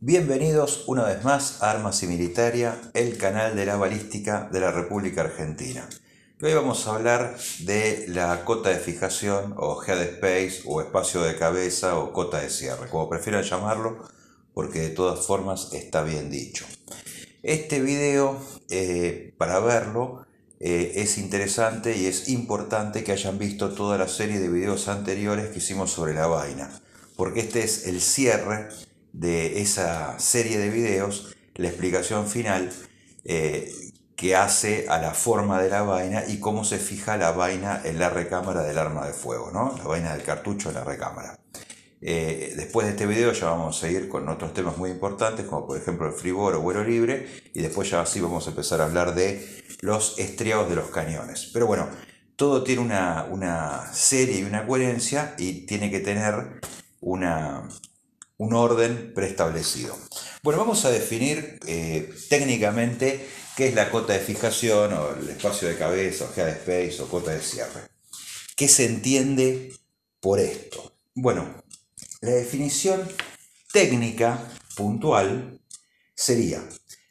Bienvenidos una vez más a Armas y Militaria, el canal de la balística de la República Argentina. hoy vamos a hablar de la cota de fijación o head space o espacio de cabeza o cota de cierre, como prefieran llamarlo, porque de todas formas está bien dicho. Este video, eh, para verlo, eh, es interesante y es importante que hayan visto toda la serie de videos anteriores que hicimos sobre la vaina, porque este es el cierre de esa serie de videos la explicación final eh, que hace a la forma de la vaina y cómo se fija la vaina en la recámara del arma de fuego, ¿no? La vaina del cartucho en la recámara. Eh, después de este video ya vamos a seguir con otros temas muy importantes, como por ejemplo el frigor o vuelo libre, y después ya así vamos a empezar a hablar de los estriados de los cañones. Pero bueno, todo tiene una, una serie y una coherencia y tiene que tener una, un orden preestablecido. Bueno, vamos a definir eh, técnicamente qué es la cota de fijación o el espacio de cabeza o de space o cota de cierre. ¿Qué se entiende por esto? Bueno, la definición técnica puntual sería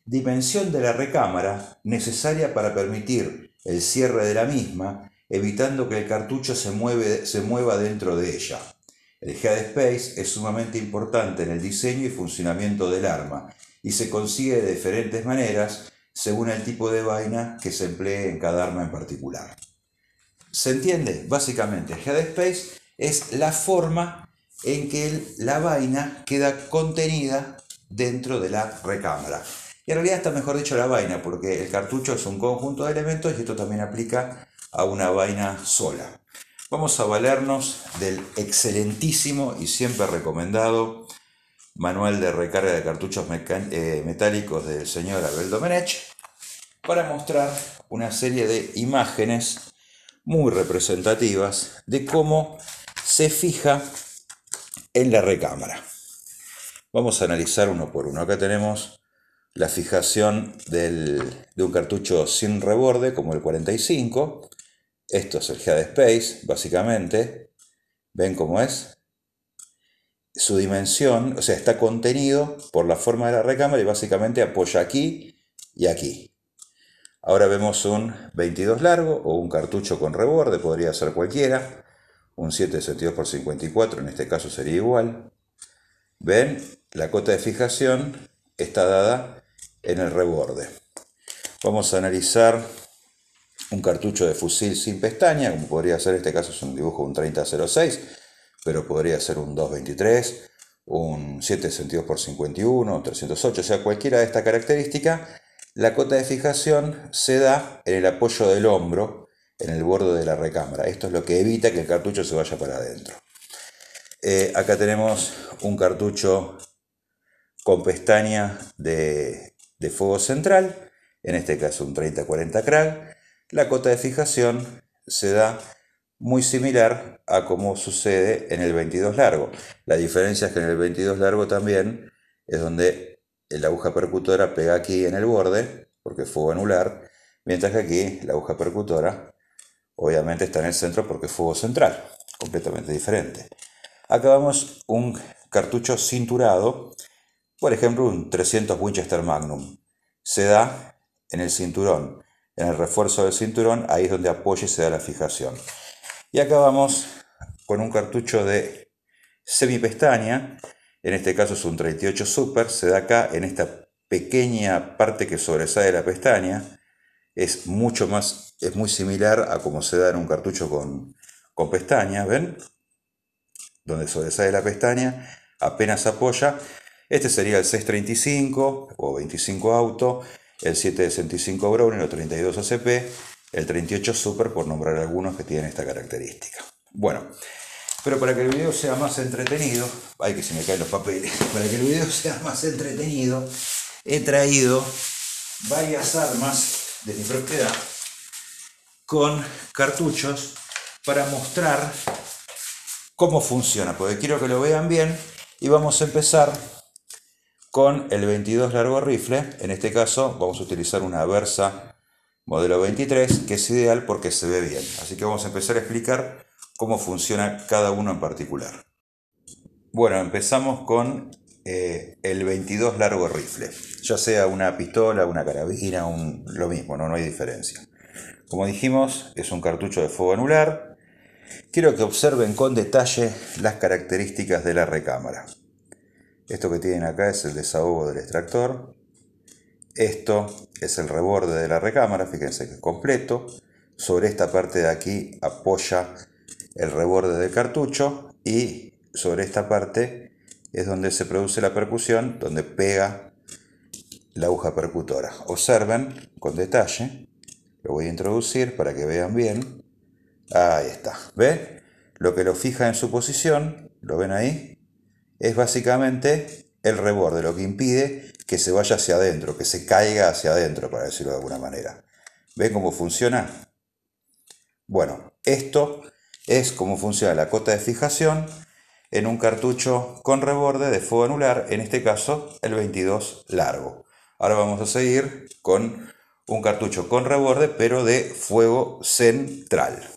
dimensión de la recámara necesaria para permitir el cierre de la misma, evitando que el cartucho se, se mueva dentro de ella el headspace es sumamente importante en el diseño y funcionamiento del arma y se consigue de diferentes maneras según el tipo de vaina que se emplee en cada arma en particular. ¿Se entiende? Básicamente, el headspace es la forma en que la vaina queda contenida dentro de la recámara. Y en realidad está mejor dicho la vaina, porque el cartucho es un conjunto de elementos y esto también aplica a una vaina sola vamos a valernos del excelentísimo y siempre recomendado manual de recarga de cartuchos eh, metálicos del señor Abel Domenech para mostrar una serie de imágenes muy representativas de cómo se fija en la recámara. Vamos a analizar uno por uno. Acá tenemos la fijación de un cartucho sin reborde como el 45 esto es el Space, básicamente. ¿Ven cómo es? Su dimensión, o sea, está contenido por la forma de la recámara y básicamente apoya aquí y aquí. Ahora vemos un 22 largo o un cartucho con reborde, podría ser cualquiera. Un 762 por 54, en este caso sería igual. Ven, la cota de fijación está dada en el reborde. Vamos a analizar un cartucho de fusil sin pestaña, como podría ser en este caso es un dibujo un 3006, pero podría ser un 223, un 762x51, 308, o sea, cualquiera de esta característica, la cota de fijación se da en el apoyo del hombro, en el borde de la recámara. Esto es lo que evita que el cartucho se vaya para adentro. Eh, acá tenemos un cartucho con pestaña de, de fuego central, en este caso un 30-40 Krag, la cota de fijación se da muy similar a como sucede en el 22 largo. La diferencia es que en el 22 largo también es donde la aguja percutora pega aquí en el borde, porque fuego anular, mientras que aquí la aguja percutora obviamente está en el centro porque fuego central, completamente diferente. Acabamos un cartucho cinturado, por ejemplo un 300 Winchester Magnum. Se da en el cinturón en el refuerzo del cinturón, ahí es donde apoya y se da la fijación. Y acá vamos con un cartucho de semi pestaña. en este caso es un 38 Super, se da acá en esta pequeña parte que sobresale la pestaña, es mucho más, es muy similar a como se da en un cartucho con, pestaña. ¿ven? Donde sobresale la pestaña, apenas apoya. Este sería el 635 o 25 auto el 765 de 65 Browning el 32 ACP, el 38 Super, por nombrar algunos que tienen esta característica. Bueno, pero para que el video sea más entretenido, ay que se me caen los papeles, para que el video sea más entretenido, he traído varias armas de mi propiedad con cartuchos para mostrar cómo funciona, porque quiero que lo vean bien y vamos a empezar con el 22 largo rifle. En este caso vamos a utilizar una Versa modelo 23 que es ideal porque se ve bien. Así que vamos a empezar a explicar cómo funciona cada uno en particular. Bueno, empezamos con eh, el 22 largo rifle. Ya sea una pistola, una carabina, lo mismo, no hay diferencia. Como dijimos, es un cartucho de fuego anular. Quiero que observen con detalle las características de la recámara. Esto que tienen acá es el desahogo del extractor. Esto es el reborde de la recámara, fíjense que es completo. Sobre esta parte de aquí apoya el reborde del cartucho y sobre esta parte es donde se produce la percusión, donde pega la aguja percutora. Observen con detalle, lo voy a introducir para que vean bien. Ahí está, ¿ven? Lo que lo fija en su posición, ¿lo ven ahí? es básicamente el reborde, lo que impide que se vaya hacia adentro, que se caiga hacia adentro, para decirlo de alguna manera. ¿Ven cómo funciona? Bueno, esto es cómo funciona la cota de fijación en un cartucho con reborde de fuego anular, en este caso el 22 largo. Ahora vamos a seguir con un cartucho con reborde, pero de fuego central.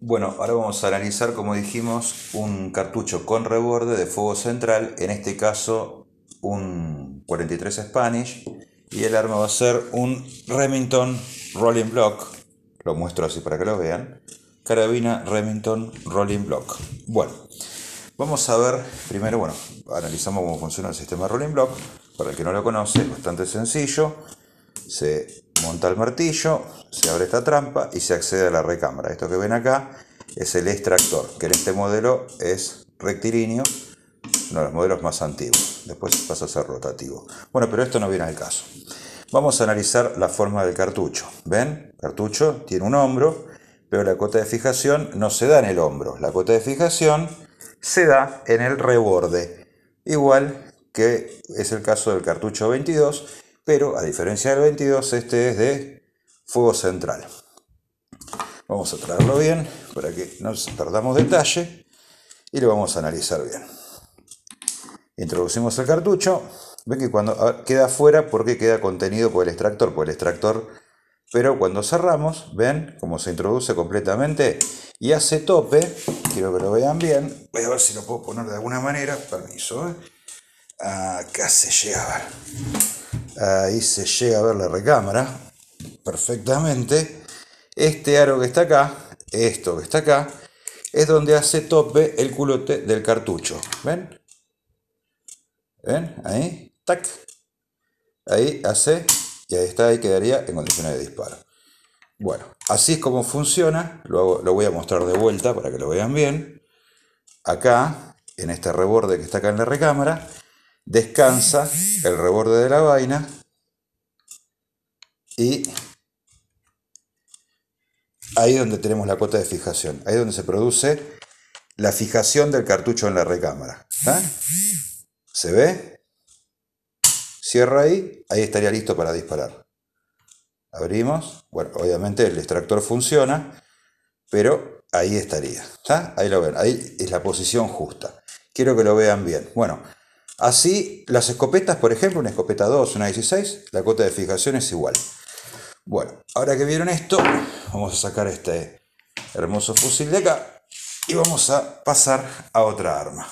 Bueno, ahora vamos a analizar, como dijimos, un cartucho con reborde de fuego central, en este caso un 43 Spanish, y el arma va a ser un Remington Rolling Block, lo muestro así para que lo vean, carabina Remington Rolling Block. Bueno, vamos a ver primero, bueno, analizamos cómo funciona el sistema Rolling Block, para el que no lo conoce, es bastante sencillo, se monta el martillo, se abre esta trampa y se accede a la recámara. Esto que ven acá es el extractor, que en este modelo es rectilíneo, uno de los modelos más antiguos. Después pasa a ser rotativo. Bueno, pero esto no viene al caso. Vamos a analizar la forma del cartucho. ¿Ven? El cartucho tiene un hombro, pero la cota de fijación no se da en el hombro. La cota de fijación se da en el reborde. Igual que es el caso del cartucho 22, pero a diferencia del 22, este es de fuego central. Vamos a traerlo bien para que no perdamos detalle y lo vamos a analizar bien. Introducimos el cartucho. Ven que cuando queda afuera, porque queda contenido por el extractor, por el extractor. Pero cuando cerramos, ven cómo se introduce completamente y hace tope. Quiero que lo vean bien. Voy a ver si lo puedo poner de alguna manera. Permiso. ¿eh? Acá se llegaba ahí se llega a ver la recámara perfectamente, este aro que está acá, esto que está acá, es donde hace tope el culote del cartucho. ¿Ven? ¿Ven? Ahí, tac. Ahí hace y ahí está, ahí quedaría en condiciones de disparo. Bueno, así es como funciona. Lo, lo voy a mostrar de vuelta para que lo vean bien. Acá, en este reborde que está acá en la recámara, descansa el reborde de la vaina y ahí donde tenemos la cuota de fijación, ahí es donde se produce la fijación del cartucho en la recámara. ¿está? ¿Se ve? Cierra ahí, ahí estaría listo para disparar. Abrimos, bueno, obviamente el extractor funciona, pero ahí estaría. ¿está? Ahí lo ven, ahí es la posición justa. Quiero que lo vean bien. Bueno, Así, las escopetas, por ejemplo, una escopeta 2, una 16, la cuota de fijación es igual. Bueno, ahora que vieron esto, vamos a sacar este hermoso fusil de acá y vamos a pasar a otra arma.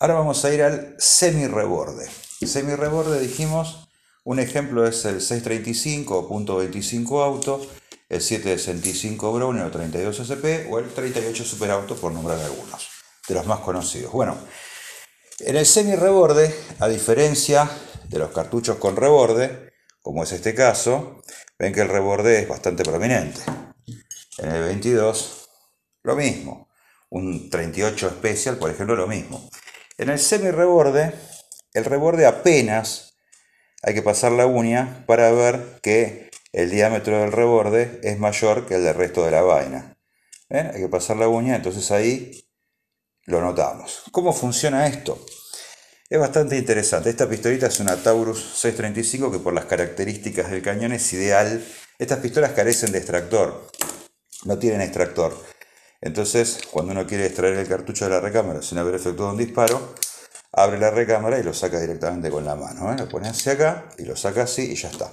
Ahora vamos a ir al semi-reborde. Semi-reborde dijimos, un ejemplo es el 635.25 auto, el 765 Brown o 32 SP o el 38 Super Auto, por nombrar algunos, de los más conocidos. Bueno, en el semi reborde, a diferencia de los cartuchos con reborde, como es este caso, ven que el reborde es bastante prominente. En el 22, lo mismo. Un 38 especial, por ejemplo, lo mismo. En el semi reborde, el reborde apenas hay que pasar la uña para ver que el diámetro del reborde es mayor que el del resto de la vaina. ¿Eh? Hay que pasar la uña, entonces ahí lo notamos. ¿Cómo funciona esto? Es bastante interesante. Esta pistolita es una Taurus 635 que por las características del cañón es ideal. Estas pistolas carecen de extractor. No tienen extractor. Entonces, cuando uno quiere extraer el cartucho de la recámara sin haber efectuado un disparo, abre la recámara y lo saca directamente con la mano. ¿eh? Lo pone hacia acá y lo saca así y ya está.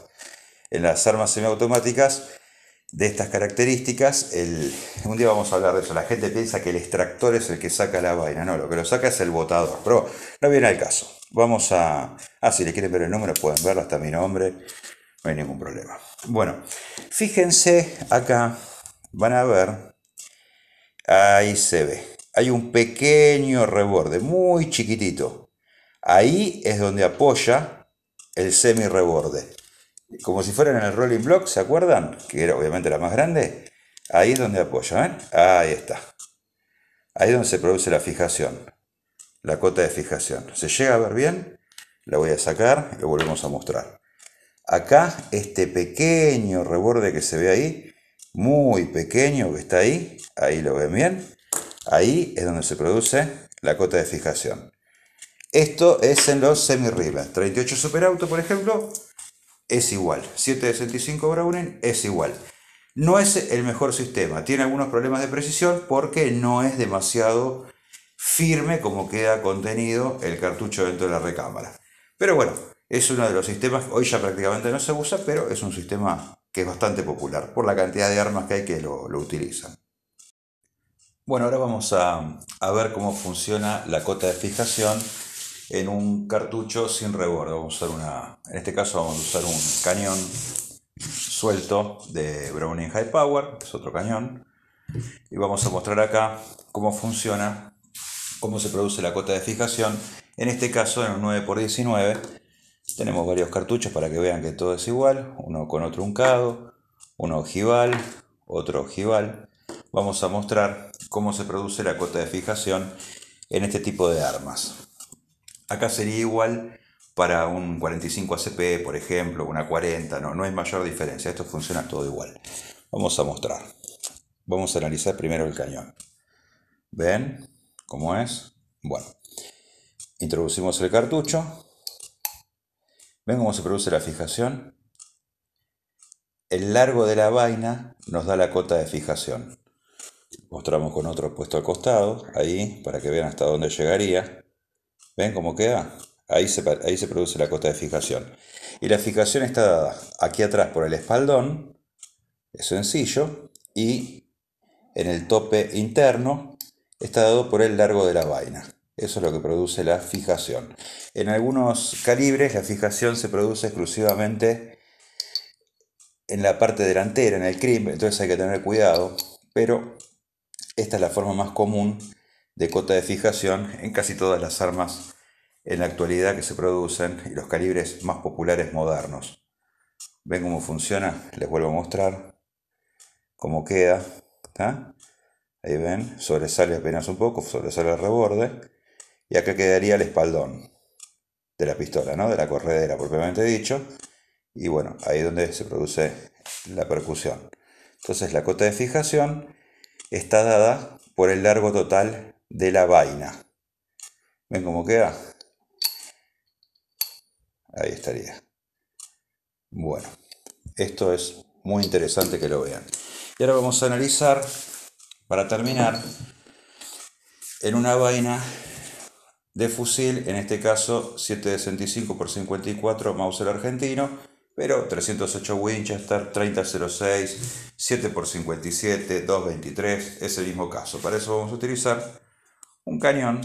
En las armas semiautomáticas de estas características, el, un día vamos a hablar de eso. La gente piensa que el extractor es el que saca la vaina. No, lo que lo saca es el botador. Pero no viene al caso. Vamos a. Ah, si le quieren ver el número, pueden verlo hasta mi nombre. No hay ningún problema. Bueno, fíjense acá. Van a ver. Ahí se ve. Hay un pequeño reborde, muy chiquitito. Ahí es donde apoya el semi reborde como si fueran en el Rolling Block, ¿se acuerdan? Que era obviamente la más grande. Ahí es donde apoya, ¿ven? ¿eh? Ahí está. Ahí es donde se produce la fijación, la cota de fijación. ¿Se llega a ver bien? La voy a sacar y lo volvemos a mostrar. Acá, este pequeño reborde que se ve ahí, muy pequeño que está ahí, ahí lo ven bien, ahí es donde se produce la cota de fijación. Esto es en los semi-ribas. 38 superauto, por ejemplo, es igual. 7 de Browning es igual. No es el mejor sistema, tiene algunos problemas de precisión porque no es demasiado firme como queda contenido el cartucho dentro de la recámara. Pero bueno, es uno de los sistemas, hoy ya prácticamente no se usa, pero es un sistema que es bastante popular por la cantidad de armas que hay que lo, utilizan. Bueno, ahora vamos a, a ver cómo funciona la cota de fijación en un cartucho sin rebordo. Vamos en este caso vamos a usar un cañón suelto de Browning High Power, es otro cañón. Y vamos a mostrar acá cómo funciona, cómo se produce la cota de fijación. En este caso, en un 9x19, tenemos varios cartuchos para que vean que todo es igual. Uno con otro uncado, uno ojival, otro ojival. Vamos a mostrar cómo se produce la cota de fijación en este tipo de armas. Acá sería igual para un 45 ACP, por ejemplo, una 40, no, no hay mayor diferencia, esto funciona todo igual. Vamos a mostrar. Vamos a analizar primero el cañón. ¿Ven cómo es? Bueno, introducimos el cartucho. ¿Ven cómo se produce la fijación? El largo de la vaina nos da la cota de fijación. Mostramos con otro puesto al costado, ahí, para que vean hasta dónde llegaría. ¿Ven cómo queda? Ahí se, ahí se produce la cota de fijación. Y la fijación está dada aquí atrás por el espaldón, es sencillo, y en el tope interno está dado por el largo de la vaina. Eso es lo que produce la fijación. En algunos calibres la fijación se produce exclusivamente en la parte delantera, en el crimp, entonces hay que tener cuidado, pero esta es la forma más común de cota de fijación en casi todas las armas en la actualidad que se producen y los calibres más populares modernos. ¿Ven cómo funciona? Les vuelvo a mostrar cómo queda. Ahí ven, sobresale apenas un poco, sobresale el reborde. Y acá quedaría el espaldón de la pistola, ¿no? De la corredera propiamente dicho. Y bueno, ahí es donde se produce la percusión. Entonces la cota de fijación está dada por el largo total de la vaina. ¿Ven cómo queda? Ahí estaría. Bueno, esto es muy interesante que lo vean. Y ahora vamos a analizar, para terminar, en una vaina de fusil, en este caso 765x54 Mauser argentino, pero 308 Winchester, 3006, 7x57, 223, es el mismo caso. Para eso vamos a utilizar un cañón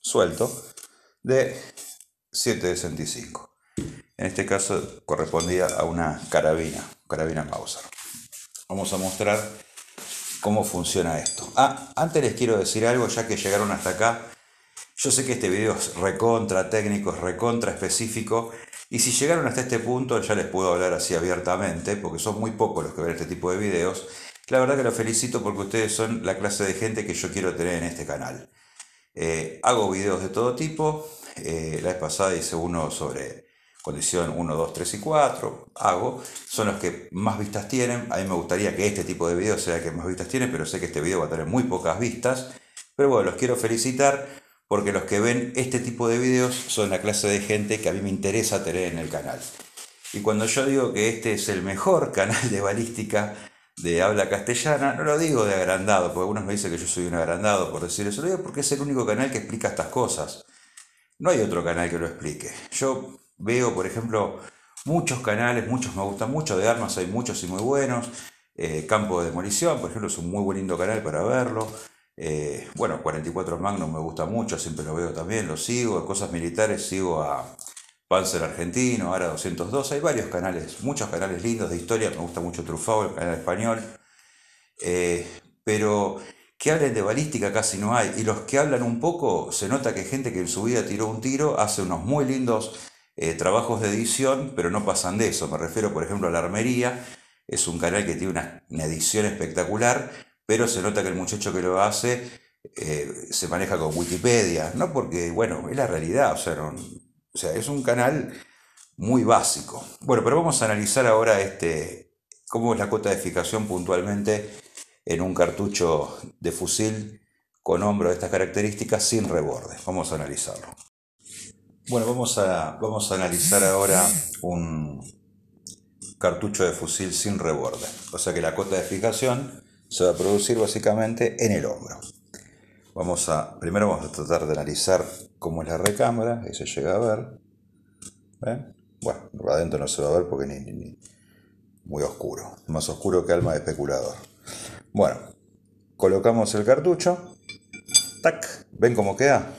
suelto de 7,65. En este caso correspondía a una carabina, carabina Mauser. Vamos a mostrar cómo funciona esto. Ah, antes les quiero decir algo, ya que llegaron hasta acá. Yo sé que este video es recontra técnico, es recontra específico. Y si llegaron hasta este punto, ya les puedo hablar así abiertamente, porque son muy pocos los que ven este tipo de videos. La verdad que los felicito porque ustedes son la clase de gente que yo quiero tener en este canal. Eh, hago videos de todo tipo. Eh, la vez pasada hice uno sobre condición 1, 2, 3 y 4. Hago. Son los que más vistas tienen. A mí me gustaría que este tipo de videos sea el que más vistas tiene, pero sé que este video va a tener muy pocas vistas. Pero bueno, los quiero felicitar porque los que ven este tipo de videos son la clase de gente que a mí me interesa tener en el canal. Y cuando yo digo que este es el mejor canal de balística, de habla castellana, no lo digo de agrandado, porque algunos me dicen que yo soy un agrandado por decir eso, lo digo porque es el único canal que explica estas cosas. No hay otro canal que lo explique. Yo veo, por ejemplo, muchos canales, muchos me gustan mucho, de armas hay muchos y muy buenos. Eh, Campo de Demolición, por ejemplo, es un muy buen lindo canal para verlo. Eh, bueno, 44 Magnum me gusta mucho, siempre lo veo también, lo sigo. Cosas militares sigo a, Panzer Argentino, Ara 202, hay varios canales, muchos canales lindos de historia, me gusta mucho Trufao, el canal español, eh, pero que hablen de balística casi no hay, y los que hablan un poco, se nota que gente que en su vida tiró un tiro hace unos muy lindos eh, trabajos de edición, pero no pasan de eso, me refiero por ejemplo a La Armería, es un canal que tiene una, edición espectacular, pero se nota que el muchacho que lo hace eh, se maneja con Wikipedia, no porque, bueno, es la realidad, o sea, no, o sea, es un canal muy básico. Bueno, pero vamos a analizar ahora este, cómo es la cota de fijación puntualmente en un cartucho de fusil con hombro de estas características sin rebordes. Vamos a analizarlo. Bueno, vamos a, vamos a analizar ahora un cartucho de fusil sin reborde. O sea que la cota de fijación se va a producir básicamente en el hombro. Vamos a, primero vamos a tratar de analizar como es la recámara, ahí se llega a ver. ¿Ven? Bueno, adentro no se va a ver porque ni, muy oscuro, más oscuro que alma de especulador. Bueno, colocamos el cartucho. Tac, ¿ven cómo queda?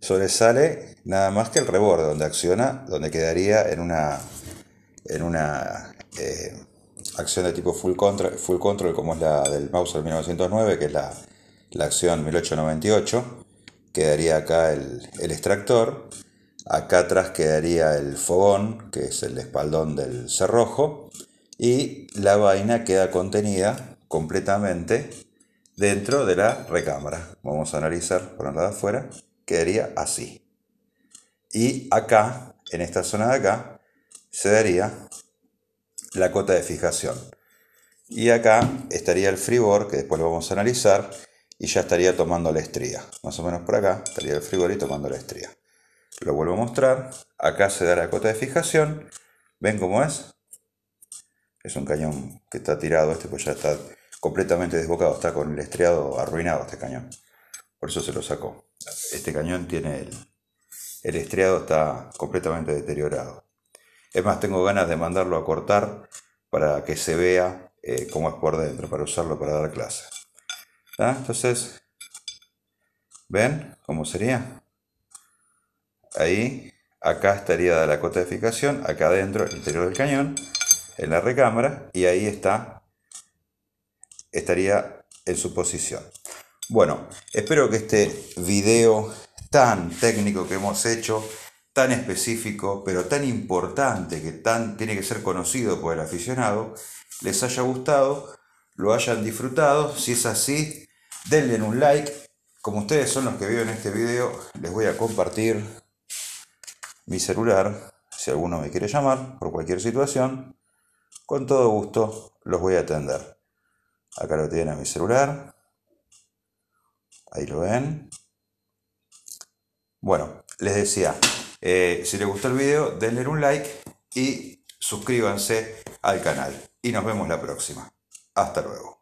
Sobresale nada más que el reborde donde acciona, donde quedaría en una en una eh, acción de tipo full control, full control como es la del mouse 1909, que es la, la acción 1898 quedaría acá el, extractor, acá atrás quedaría el fogón, que es el espaldón del cerrojo, y la vaina queda contenida completamente dentro de la recámara. Vamos a analizar, por ponerla de afuera, quedaría así. Y acá, en esta zona de acá, se daría la cota de fijación. Y acá estaría el freeboard, que después lo vamos a analizar, y ya estaría tomando la estría. Más o menos por acá estaría el frigorífico tomando la estría. Lo vuelvo a mostrar. Acá se da la cota de fijación. ¿Ven cómo es? Es un cañón que está tirado este, pues ya está completamente desbocado. Está con el estriado arruinado este cañón. Por eso se lo sacó. Este cañón tiene el, estriado está completamente deteriorado. Es más, tengo ganas de mandarlo a cortar para que se vea eh, cómo es por dentro, para usarlo para dar clases. Entonces, ¿ven cómo sería? Ahí, acá estaría la cota de fijación, acá adentro, el interior del cañón, en la recámara, y ahí está, estaría en su posición. Bueno, espero que este video tan técnico que hemos hecho, tan específico, pero tan importante, que tan tiene que ser conocido por el aficionado, les haya gustado lo hayan disfrutado. Si es así, denle un like. Como ustedes son los que viven este video, les voy a compartir mi celular, si alguno me quiere llamar por cualquier situación, con todo gusto los voy a atender. Acá lo tienen a mi celular. Ahí lo ven. Bueno, les decía, eh, si les gustó el video, denle un like y suscríbanse al canal. Y nos vemos la próxima. Hasta luego.